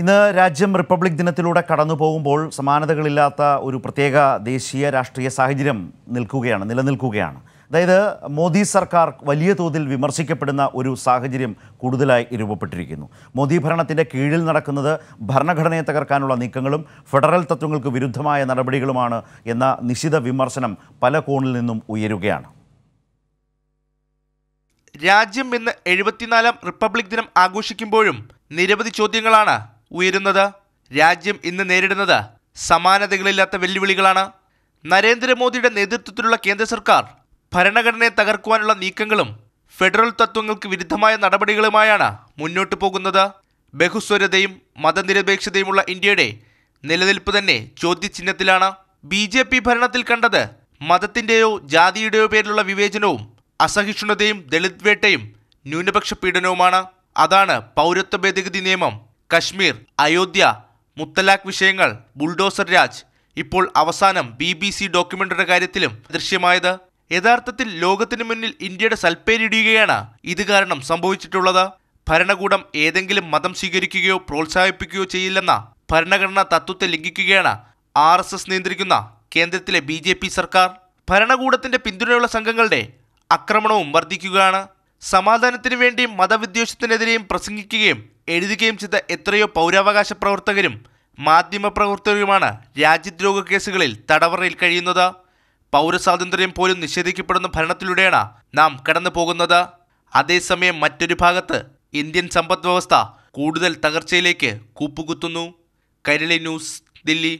ഇന്ന് രാജ്യം റിപ്പബ്ലിക് ദിനത്തിലൂടെ കടന്നു പോകുമ്പോൾ സമാനതകളില്ലാത്ത ഒരു പ്രത്യേക ദേശീയ രാഷ്ട്രീയ സാഹചര്യം നിൽക്കുകയാണ് നിലനിൽക്കുകയാണ് അതായത് മോദി സർക്കാർ വലിയ തോതിൽ വിമർശിക്കപ്പെടുന്ന ഒരു സാഹചര്യം കൂടുതലായി രൂപപ്പെട്ടിരിക്കുന്നു മോദി ഭരണത്തിൻ്റെ കീഴിൽ നടക്കുന്നത് ഭരണഘടനയെ തകർക്കാനുള്ള നീക്കങ്ങളും ഫെഡറൽ തത്വങ്ങൾക്ക് വിരുദ്ധമായ നടപടികളുമാണ് എന്ന നിശിത വിമർശനം പല കോണിൽ നിന്നും ഉയരുകയാണ് രാജ്യം ഇന്ന് എഴുപത്തിനാലാം റിപ്പബ്ലിക് ദിനം ആഘോഷിക്കുമ്പോഴും നിരവധി ചോദ്യങ്ങളാണ് ഉയരുന്നത് രാജ്യം ഇന്ന് നേരിടുന്നത് സമാനതകളില്ലാത്ത വെല്ലുവിളികളാണ് നരേന്ദ്രമോദിയുടെ നേതൃത്വത്തിലുള്ള കേന്ദ്ര സർക്കാർ ഭരണഘടനയെ തകർക്കുവാനുള്ള നീക്കങ്ങളും ഫെഡറൽ തത്വങ്ങൾക്ക് വിരുദ്ധമായ നടപടികളുമായാണ് മുന്നോട്ടു പോകുന്നത് ബഹുസ്വരതയും മതനിരപേക്ഷതയുമുള്ള ഇന്ത്യയുടെ നിലനിൽപ്പ് തന്നെ ചോദ്യചിഹ്നത്തിലാണ് ബി ജെ പി ഭരണത്തിൽ കണ്ടത് മതത്തിൻ്റെയോ ജാതിയുടെയോ പേരിലുള്ള വിവേചനവും അസഹിഷ്ണുതയും ദളിത് വേട്ടയും ന്യൂനപക്ഷ പീഡനവുമാണ് അതാണ് പൗരത്വ ഭേദഗതി നിയമം കശ്മീർ അയോധ്യ മുത്തലാഖ് വിഷയങ്ങൾ ബുൾഡോസർ രാജ് ഇപ്പോൾ അവസാനം ബി ബി സി ഡോക്യുമെന്ററിയുടെ കാര്യത്തിലും ദൃശ്യമായത് യഥാർത്ഥത്തിൽ ലോകത്തിനു മുന്നിൽ ഇന്ത്യയുടെ സൽപ്പേരിടുകയാണ് ഇത് കാരണം സംഭവിച്ചിട്ടുള്ളത് ഭരണകൂടം ഏതെങ്കിലും മതം സ്വീകരിക്കുകയോ പ്രോത്സാഹിപ്പിക്കുകയോ ചെയ്യില്ലെന്ന ഭരണഘടനാ തത്വത്തെ ലംഘിക്കുകയാണ് ആർ എസ് എസ് നിയന്ത്രിക്കുന്ന കേന്ദ്രത്തിലെ ബി ജെ പി സർക്കാർ ഭരണകൂടത്തിന്റെ പിന്തുണയുള്ള സംഘങ്ങളുടെ ആക്രമണവും വർദ്ധിക്കുകയാണ് സമാധാനത്തിനു വേണ്ടിയും മതവിദ്വേഷത്തിനെതിരെയും പ്രസംഗിക്കുകയും എഴുതുകയും ചെയ്ത എത്രയോ പൗരാവകാശ പ്രവർത്തകരും മാധ്യമപ്രവർത്തകരുമാണ് രാജ്യദ്രോഹ കേസുകളിൽ തടവറയിൽ കഴിയുന്നത് പൗരസ്വാതന്ത്ര്യം പോലും നിഷേധിക്കപ്പെടുന്ന ഭരണത്തിലൂടെയാണ് നാം കടന്നു പോകുന്നത് അതേസമയം മറ്റൊരു ഭാഗത്ത് ഇന്ത്യൻ സമ്പദ് വ്യവസ്ഥ കൂടുതൽ തകർച്ചയിലേക്ക് കൂപ്പുകുത്തുന്നു കരളി ന്യൂസ് ദില്ലി